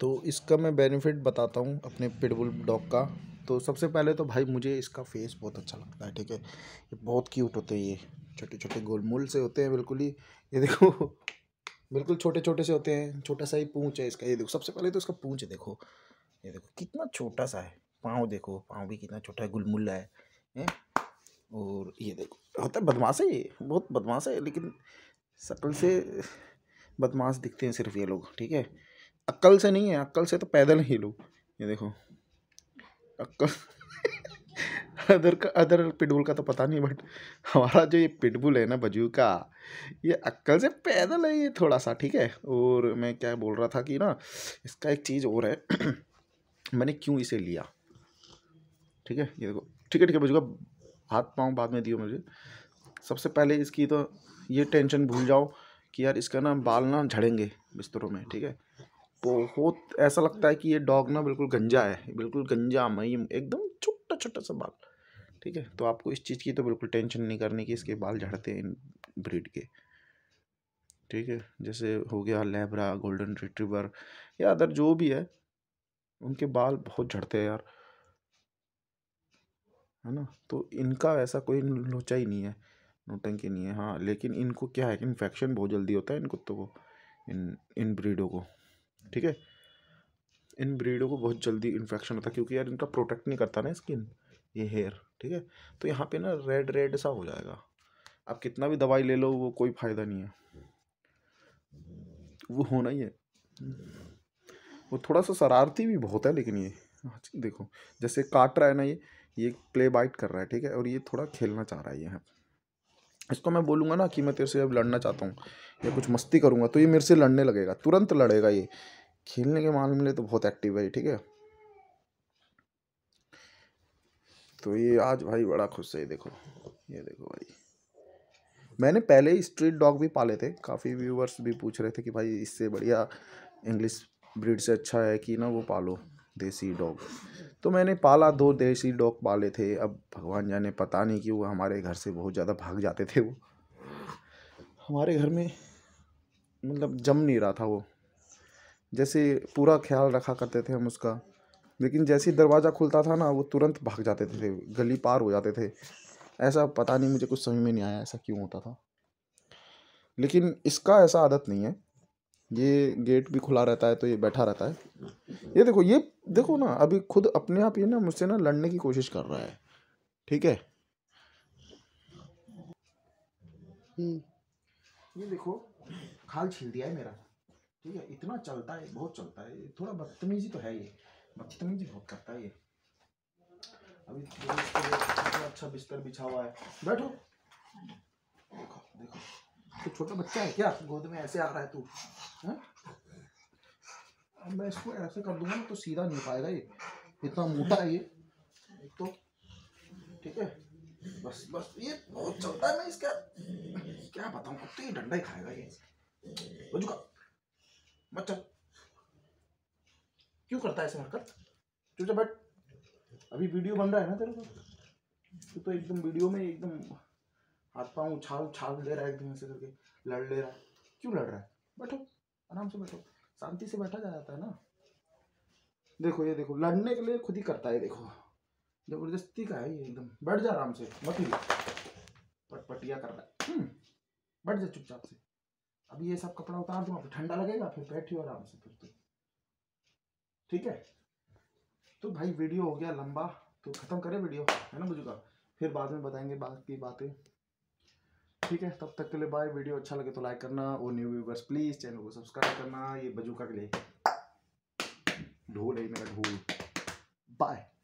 तो इसका मैं बेनिफिट बताता हूँ अपने पिटबुल डॉग का तो सबसे पहले तो भाई मुझे इसका फेस बहुत अच्छा लगता है ठीक है ये बहुत क्यूट होते हैं ये छोटे छोटे गोलमोल से होते हैं बिल्कुल ही ये देखो बिल्कुल छोटे छोटे से होते हैं छोटा सा ही पूँछ है इसका ये देखो सबसे पहले तो इसका पूँछ देखो ये देखो कितना छोटा सा है पाँव देखो पाँव भी कितना छोटा है गुलमुल है हैं और ये देखो होता है बदमाश है ये बहुत बदमाश है लेकिन शक्ल से बदमाश दिखते हैं सिर्फ ये लोग ठीक है अक्ल से नहीं है अक्ल से तो पैदल ही लो ये देखो अक्ल अदर का अदर पिटबुल का तो पता नहीं बट हमारा जो ये पिटबुल है ना बजू का ये अक्ल से पैदल है ये थोड़ा सा ठीक है और मैं क्या बोल रहा था कि ना इसका एक चीज़ और है मैंने क्यों इसे लिया ठीक है ये देखो ठीक है ठीक है बजू का हाथ पाँव बाद में दियो मुझे सबसे पहले इसकी तो ये टेंशन भूल जाओ कि यार इसका ना बाल ना झड़ेंगे बिस्तरों में ठीक है बहुत ऐसा लगता है कि ये डॉग ना बिल्कुल गंजा है बिल्कुल गंजा मईम एकदम छोटा छोटा सा बाल ठीक है तो आपको इस चीज़ की तो बिल्कुल टेंशन नहीं करनी कि इसके बाल झड़ते हैं इन ब्रीड के ठीक है जैसे हो गया लेबरा गोल्डन रिट्रीवर या अदर जो भी है उनके बाल बहुत झड़ते हैं यार है ना तो इनका ऐसा कोई लोचा ही नहीं है नोटंकी नहीं है हाँ लेकिन इनको क्या है इन्फेक्शन बहुत जल्दी होता है इन कुत्तों को तो इन इन ब्रीडों को ठीक है इन ब्रीडों को बहुत जल्दी इन्फेक्शन होता है क्योंकि यार इनका प्रोटेक्ट नहीं करता ना स्किन ये हेयर ठीक है तो यहाँ पे ना रेड रेड सा हो जाएगा आप कितना भी दवाई ले लो वो कोई फ़ायदा नहीं है वो होना ही है वो थोड़ा सा शरारती भी बहुत है लेकिन ये देखो जैसे काट रहा है ना ये ये प्ले बाइट कर रहा है ठीक है और ये थोड़ा खेलना चाह रहा है ये इसको मैं बोलूँगा ना कि मैं तेरे से अब लड़ना चाहता हूँ या कुछ मस्ती करूँगा तो ये मेरे से लड़ने लगेगा तुरंत लड़ेगा ये खेलने के मामले तो बहुत एक्टिव है ठीक है तो ये आज भाई बड़ा खुश है देखो ये देखो भाई मैंने पहले ही स्ट्रीट डॉग भी पाले थे काफ़ी व्यूवर्स भी पूछ रहे थे कि भाई इससे बढ़िया इंग्लिश ब्रीड से अच्छा है कि ना वो पालो देसी डॉग तो मैंने पाला दो देसी डॉग पाले थे अब भगवान जाने पता नहीं कि वो हमारे घर से बहुत ज़्यादा भाग जाते थे वो हमारे घर में मतलब जम नहीं रहा था वो जैसे पूरा ख्याल रखा करते थे हम उसका लेकिन जैसे ही दरवाज़ा खुलता था ना वो तुरंत भाग जाते थे गली पार हो जाते थे ऐसा पता नहीं मुझे कुछ समझ में नहीं आया ऐसा क्यों होता था लेकिन इसका ऐसा आदत नहीं है ये गेट भी खुला रहता है तो ये बैठा रहता है ये देखो ये देखो ना अभी खुद अपने आप ये ना मुझसे ना लड़ने की कोशिश कर रहा है ठीक है हम्म। ये देखो खाल छील दिया है मेरा ठीक है इतना चलता है बहुत चलता है थोड़ा बदतमीजी तो है ये बदतमीजी बहुत करता है ये अभी अच्छा बिस्तर बिछा हुआ है बैठो देखो देखो तो छोटा बच्चा है क्या गोद में ऐसे आ रहा है तू अब मैं इसको ऐसे कर दूंगा तो सीधा नहीं पाएगा ये इतना मोटा है ये एक तो ठीक है बस बस ये बहुत चलता है मैं इसका क्या बताऊँ अब तो ये डंडा ही खाएगा ये बजुका बच्चा क्यों करता है ऐसे हरकत चुपचाप बैठ अभी वीडियो बन रहा है ना तेरे को तू तो एकदम वीडियो में एकदम हाथ पाँव उछाल उछाल ले रहा है एकदम ऐसे करके लड़ ले रहा है क्यों लड़ रहा है बैठो आराम से बैठो शांति से बैठा जा जाता है ना देखो ये देखो लड़ने के लिए खुद ही करता है देखो जबरदस्ती का है ये एकदम बैठ जा आराम से मत ही पटपटिया कर रहा है हम्म, बैठ जा चुपचाप से अभी ये सब कपड़ा उतार दूंगा फिर ठंडा लगेगा फिर बैठियो आराम से फिर तो ठीक है तो भाई वीडियो हो गया लंबा तो ख़त्म करें वीडियो है ना बुजुर्ग फिर बाद में बताएंगे बात की बातें ठीक है तब तक के लिए बाय वीडियो अच्छा लगे तो लाइक करना और न्यू व्यूवर्स प्लीज़ चैनल को सब्सक्राइब करना ये बजूका के लिए ढोल है मेरा ढोल बाय